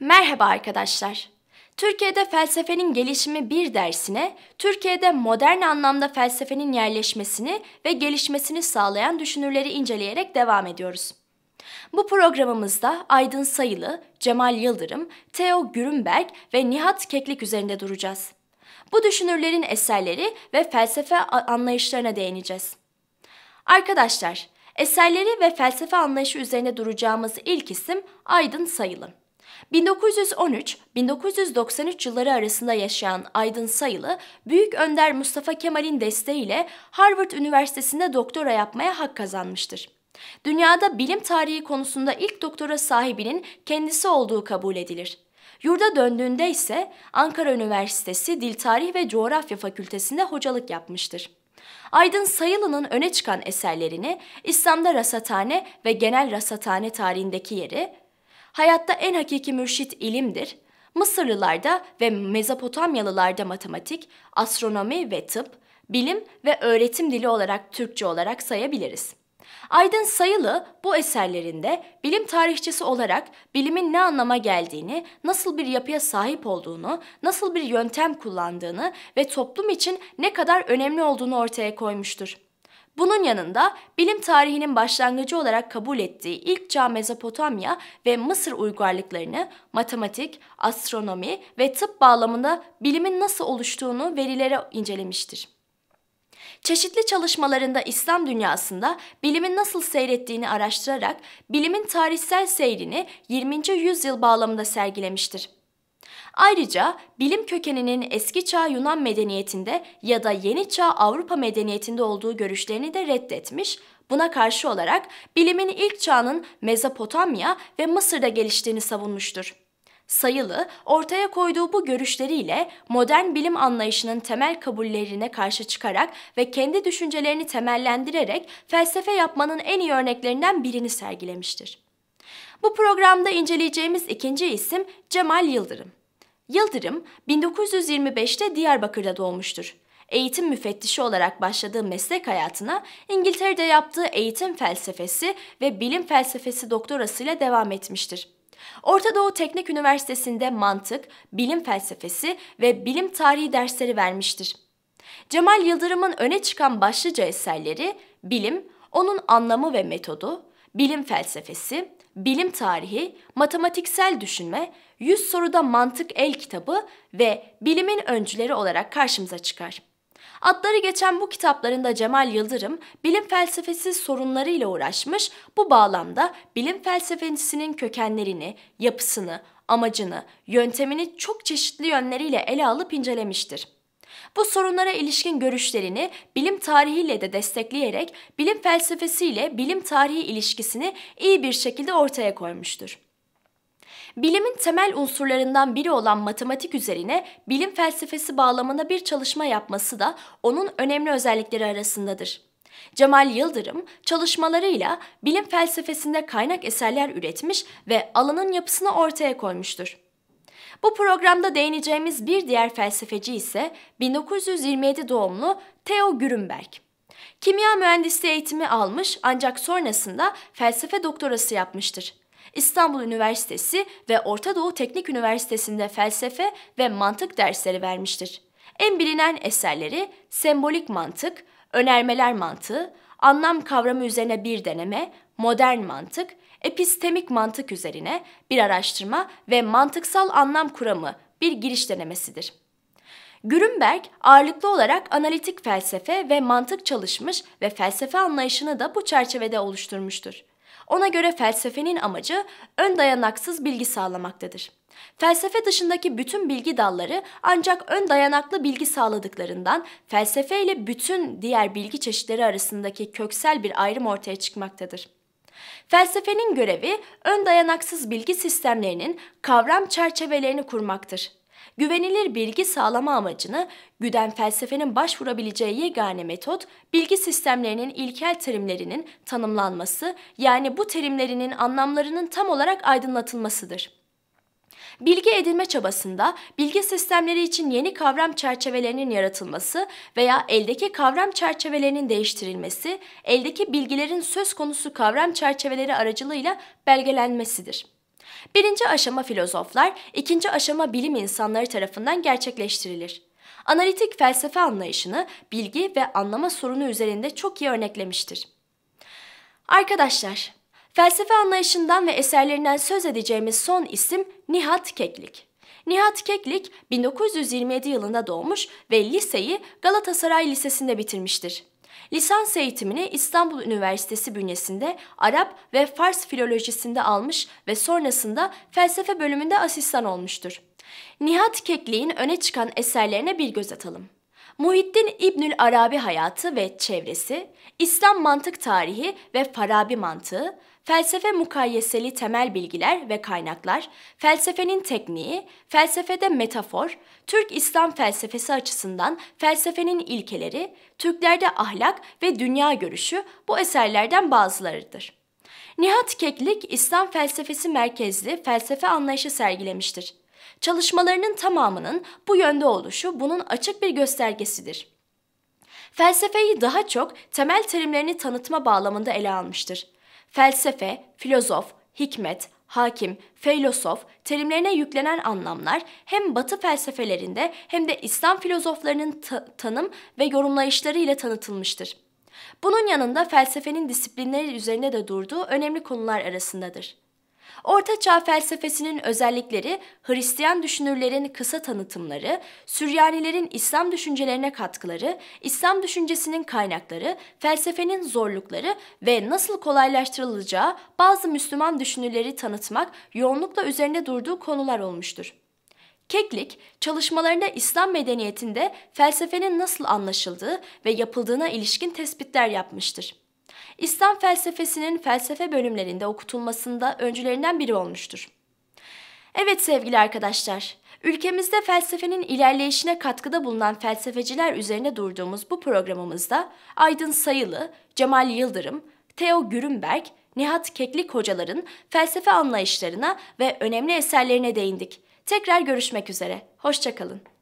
Merhaba arkadaşlar. Türkiye'de felsefenin gelişimi bir dersine, Türkiye'de modern anlamda felsefenin yerleşmesini ve gelişmesini sağlayan düşünürleri inceleyerek devam ediyoruz. Bu programımızda Aydın Sayılı, Cemal Yıldırım, Theo Gürünberg ve Nihat Keklik üzerinde duracağız. Bu düşünürlerin eserleri ve felsefe anlayışlarına değineceğiz. Arkadaşlar, eserleri ve felsefe anlayışı üzerine duracağımız ilk isim Aydın Sayılı. 1913-1993 yılları arasında yaşayan Aydın Sayılı, Büyük Önder Mustafa Kemal'in desteğiyle Harvard Üniversitesi'nde doktora yapmaya hak kazanmıştır. Dünyada bilim tarihi konusunda ilk doktora sahibinin kendisi olduğu kabul edilir. Yurda döndüğünde ise Ankara Üniversitesi Dil Tarih ve Coğrafya Fakültesinde hocalık yapmıştır. Aydın Sayılı'nın öne çıkan eserlerini İslam'da rasathane ve genel rasathane tarihindeki yeri, Hayatta en hakiki mürşit ilimdir. Mısırlılarda ve Mezopotamyalılarda matematik, astronomi ve tıp, bilim ve öğretim dili olarak Türkçe olarak sayabiliriz. Aydın Sayılı bu eserlerinde bilim tarihçisi olarak bilimin ne anlama geldiğini, nasıl bir yapıya sahip olduğunu, nasıl bir yöntem kullandığını ve toplum için ne kadar önemli olduğunu ortaya koymuştur. Bunun yanında bilim tarihinin başlangıcı olarak kabul ettiği ilk çağ Mezopotamya ve Mısır uygarlıklarını matematik, astronomi ve tıp bağlamında bilimin nasıl oluştuğunu verilere incelemiştir. Çeşitli çalışmalarında İslam dünyasında bilimin nasıl seyrettiğini araştırarak bilimin tarihsel seyrini 20. yüzyıl bağlamında sergilemiştir. Ayrıca bilim kökeninin eski çağ Yunan medeniyetinde ya da yeni çağ Avrupa medeniyetinde olduğu görüşlerini de reddetmiş, buna karşı olarak bilimin ilk çağının Mezopotamya ve Mısır'da geliştiğini savunmuştur. Sayılı, ortaya koyduğu bu görüşleriyle modern bilim anlayışının temel kabullerine karşı çıkarak ve kendi düşüncelerini temellendirerek felsefe yapmanın en iyi örneklerinden birini sergilemiştir. Bu programda inceleyeceğimiz ikinci isim Cemal Yıldırım. Yıldırım 1925'te Diyarbakır'da doğmuştur. Eğitim müfettişi olarak başladığı meslek hayatına İngiltere'de yaptığı eğitim felsefesi ve bilim felsefesi doktorasıyla devam etmiştir. Orta Doğu Teknik Üniversitesi'nde mantık, bilim felsefesi ve bilim tarihi dersleri vermiştir. Cemal Yıldırım'ın öne çıkan başlıca eserleri bilim, onun anlamı ve metodu, bilim felsefesi, bilim tarihi, matematiksel düşünme, 100 soruda mantık el kitabı ve bilimin öncüleri olarak karşımıza çıkar. Adları geçen bu kitaplarında Cemal Yıldırım bilim felsefesi sorunlarıyla uğraşmış, bu bağlamda bilim felsefesinin kökenlerini, yapısını, amacını, yöntemini çok çeşitli yönleriyle ele alıp incelemiştir. Bu sorunlara ilişkin görüşlerini bilim tarihiyle de destekleyerek bilim felsefesiyle bilim tarihi ilişkisini iyi bir şekilde ortaya koymuştur. Bilimin temel unsurlarından biri olan matematik üzerine bilim felsefesi bağlamında bir çalışma yapması da onun önemli özellikleri arasındadır. Cemal Yıldırım çalışmalarıyla bilim felsefesinde kaynak eserler üretmiş ve alanın yapısını ortaya koymuştur. Bu programda değineceğimiz bir diğer felsefeci ise 1927 doğumlu Theo Gürünberg. Kimya mühendisliği eğitimi almış ancak sonrasında felsefe doktorası yapmıştır. İstanbul Üniversitesi ve Orta Doğu Teknik Üniversitesi'nde felsefe ve mantık dersleri vermiştir. En bilinen eserleri sembolik mantık, önermeler mantığı, anlam kavramı üzerine bir deneme, modern mantık, epistemik mantık üzerine bir araştırma ve mantıksal anlam kuramı bir giriş denemesidir. Grünberg ağırlıklı olarak analitik felsefe ve mantık çalışmış ve felsefe anlayışını da bu çerçevede oluşturmuştur. Ona göre felsefenin amacı ön dayanaksız bilgi sağlamaktadır. Felsefe dışındaki bütün bilgi dalları ancak ön dayanaklı bilgi sağladıklarından felsefe ile bütün diğer bilgi çeşitleri arasındaki köksel bir ayrım ortaya çıkmaktadır. Felsefenin görevi ön dayanaksız bilgi sistemlerinin kavram çerçevelerini kurmaktır. Güvenilir bilgi sağlama amacını güden felsefenin başvurabileceği yegane metot, bilgi sistemlerinin ilkel terimlerinin tanımlanması yani bu terimlerinin anlamlarının tam olarak aydınlatılmasıdır. Bilgi edinme çabasında bilgi sistemleri için yeni kavram çerçevelerinin yaratılması veya eldeki kavram çerçevelerinin değiştirilmesi, eldeki bilgilerin söz konusu kavram çerçeveleri aracılığıyla belgelenmesidir. Birinci aşama filozoflar, ikinci aşama bilim insanları tarafından gerçekleştirilir. Analitik felsefe anlayışını bilgi ve anlama sorunu üzerinde çok iyi örneklemiştir. Arkadaşlar, Felsefe anlayışından ve eserlerinden söz edeceğimiz son isim Nihat Keklik. Nihat Keklik 1927 yılında doğmuş ve liseyi Galatasaray Lisesi'nde bitirmiştir. Lisans eğitimini İstanbul Üniversitesi bünyesinde Arap ve Fars filolojisinde almış ve sonrasında felsefe bölümünde asistan olmuştur. Nihat Keklik'in öne çıkan eserlerine bir göz atalım. Muhittin İbnül Arabi hayatı ve çevresi, İslam mantık tarihi ve Farabi mantığı, Felsefe mukayeseli temel bilgiler ve kaynaklar, felsefenin tekniği, felsefede metafor, Türk İslam felsefesi açısından felsefenin ilkeleri, Türklerde ahlak ve dünya görüşü bu eserlerden bazılarıdır. Nihat Keklik, İslam felsefesi merkezli felsefe anlayışı sergilemiştir. Çalışmalarının tamamının bu yönde oluşu bunun açık bir göstergesidir. Felsefeyi daha çok temel terimlerini tanıtma bağlamında ele almıştır. Felsefe, filozof, hikmet, hakim, feylosof terimlerine yüklenen anlamlar hem Batı felsefelerinde hem de İslam filozoflarının ta- tanım ve yorumlayışları ile tanıtılmıştır. Bunun yanında felsefenin disiplinleri üzerinde de durduğu önemli konular arasındadır. Ortaçağ felsefesinin özellikleri Hristiyan düşünürlerin kısa tanıtımları, Süryanilerin İslam düşüncelerine katkıları, İslam düşüncesinin kaynakları, felsefenin zorlukları ve nasıl kolaylaştırılacağı bazı Müslüman düşünürleri tanıtmak yoğunlukla üzerinde durduğu konular olmuştur. Keklik, çalışmalarında İslam medeniyetinde felsefenin nasıl anlaşıldığı ve yapıldığına ilişkin tespitler yapmıştır. İslam felsefesinin felsefe bölümlerinde okutulmasında öncülerinden biri olmuştur. Evet sevgili arkadaşlar, ülkemizde felsefenin ilerleyişine katkıda bulunan felsefeciler üzerine durduğumuz bu programımızda Aydın Sayılı, Cemal Yıldırım, Theo Gürünberg, Nihat Keklik hocaların felsefe anlayışlarına ve önemli eserlerine değindik. Tekrar görüşmek üzere, hoşçakalın.